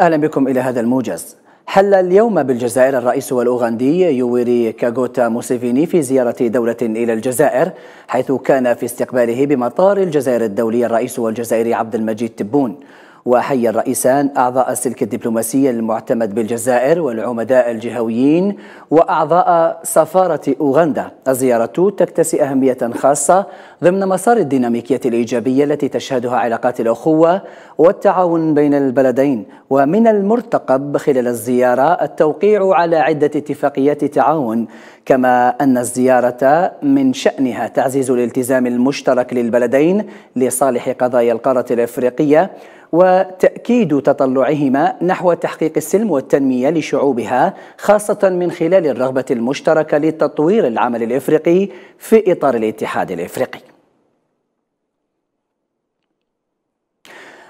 أهلا بكم إلى هذا الموجز حل اليوم بالجزائر الرئيس الأوغندي يويري كاغوتا موسيفيني في زيارة دولة إلى الجزائر حيث كان في استقباله بمطار الجزائر الدولي الرئيس الجزائري عبد المجيد تبون وحي الرئيسان أعضاء السلك الدبلوماسي المعتمد بالجزائر والعمداء الجهويين وأعضاء سفارة أوغندا الزيارة تكتسي أهمية خاصة ضمن مسار الديناميكية الإيجابية التي تشهدها علاقات الأخوة والتعاون بين البلدين ومن المرتقب خلال الزيارة التوقيع على عدة اتفاقيات تعاون كما أن الزيارة من شأنها تعزيز الالتزام المشترك للبلدين لصالح قضايا القارة الأفريقية وتأكيد تطلعهما نحو تحقيق السلم والتنمية لشعوبها خاصة من خلال الرغبة المشتركة لتطوير العمل الإفريقي في إطار الاتحاد الإفريقي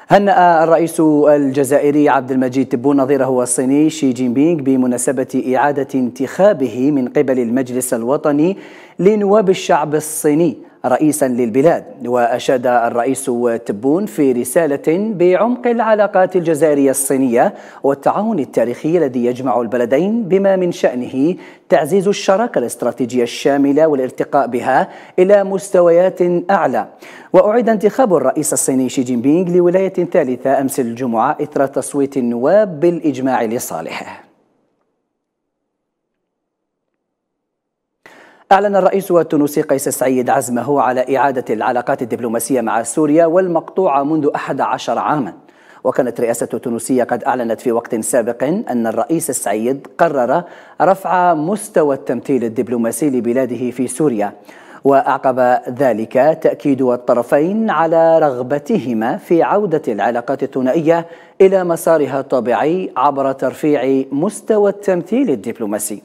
هنأ الرئيس الجزائري عبد المجيد تبو نظيره الصيني شي جين بينغ بمناسبة إعادة انتخابه من قبل المجلس الوطني لنواب الشعب الصيني رئيسا للبلاد وأشاد الرئيس تبون في رسالة بعمق العلاقات الجزائرية الصينية والتعاون التاريخي الذي يجمع البلدين بما من شأنه تعزيز الشراكة الاستراتيجية الشاملة والارتقاء بها إلى مستويات أعلى وأعيد انتخاب الرئيس الصيني شي جين بينغ لولاية ثالثة أمس الجمعة إثر تصويت النواب بالإجماع لصالحه أعلن الرئيس التونسي قيس سعيد عزمه على إعادة العلاقات الدبلوماسية مع سوريا والمقطوعة منذ 11 عاما وكانت رئاسة تونسية قد أعلنت في وقت سابق أن الرئيس السعيد قرر رفع مستوى التمثيل الدبلوماسي لبلاده في سوريا وأعقب ذلك تأكيد الطرفين على رغبتهما في عودة العلاقات الثنائية إلى مسارها الطبيعي عبر ترفيع مستوى التمثيل الدبلوماسي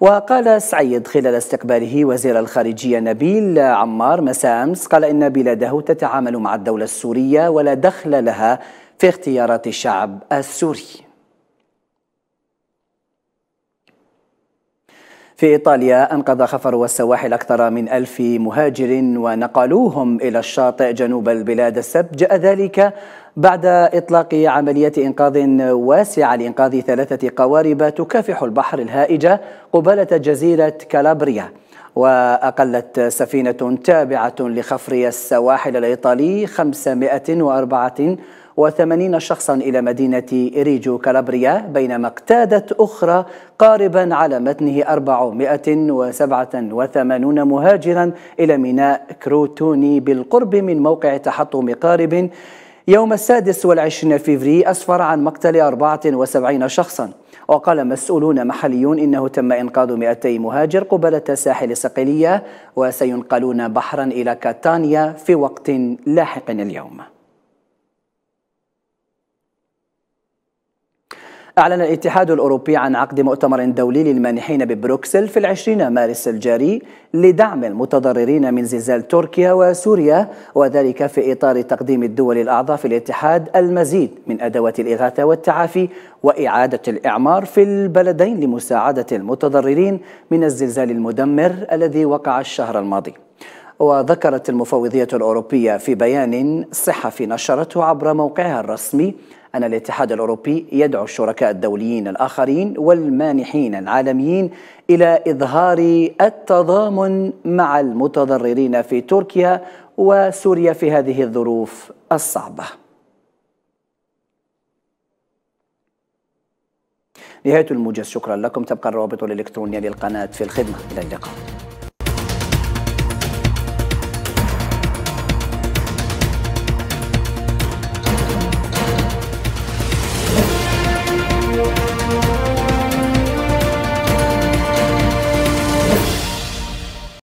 وقال سعيد خلال استقباله وزير الخارجية نبيل عمار مساء أمس قال إن بلاده تتعامل مع الدولة السورية ولا دخل لها في اختيارات الشعب السوري في إيطاليا أنقذ خفر السواحل أكثر من ألف مهاجر ونقلوهم إلى الشاطئ جنوب البلاد السبت جاء ذلك بعد إطلاق عملية إنقاذ واسعة لإنقاذ ثلاثة قوارب تكافح البحر الهائجة قبالة جزيرة كالابريا وأقلت سفينة تابعة لخفر السواحل الإيطالي 504 وثمانين شخصا إلى مدينة ريجو كالابريا بينما اقتادت أخرى قاربا على متنه 487 مهاجرا إلى ميناء كروتوني بالقرب من موقع تحطم قارب يوم السادس والعشرين فيفري أسفر عن مقتل 74 شخصا وقال مسؤولون محليون إنه تم إنقاذ 200 مهاجر قبالة ساحل صقلية وسينقلون بحرا إلى كاتانيا في وقت لاحق اليوم أعلن الاتحاد الأوروبي عن عقد مؤتمر دولي للمانحين ببروكسل في العشرين مارس الجاري لدعم المتضررين من زلزال تركيا وسوريا وذلك في إطار تقديم الدول الأعضاء في الاتحاد المزيد من أدوات الإغاثة والتعافي وإعادة الإعمار في البلدين لمساعدة المتضررين من الزلزال المدمر الذي وقع الشهر الماضي وذكرت المفوضية الأوروبية في بيان صحفي نشرته عبر موقعها الرسمي أن الاتحاد الأوروبي يدعو الشركاء الدوليين الآخرين والمانحين العالميين إلى إظهار التضامن مع المتضررين في تركيا وسوريا في هذه الظروف الصعبة نهاية الموجز شكرا لكم تبقى الروابط الإلكترونية للقناة في الخدمة إلى اللقاء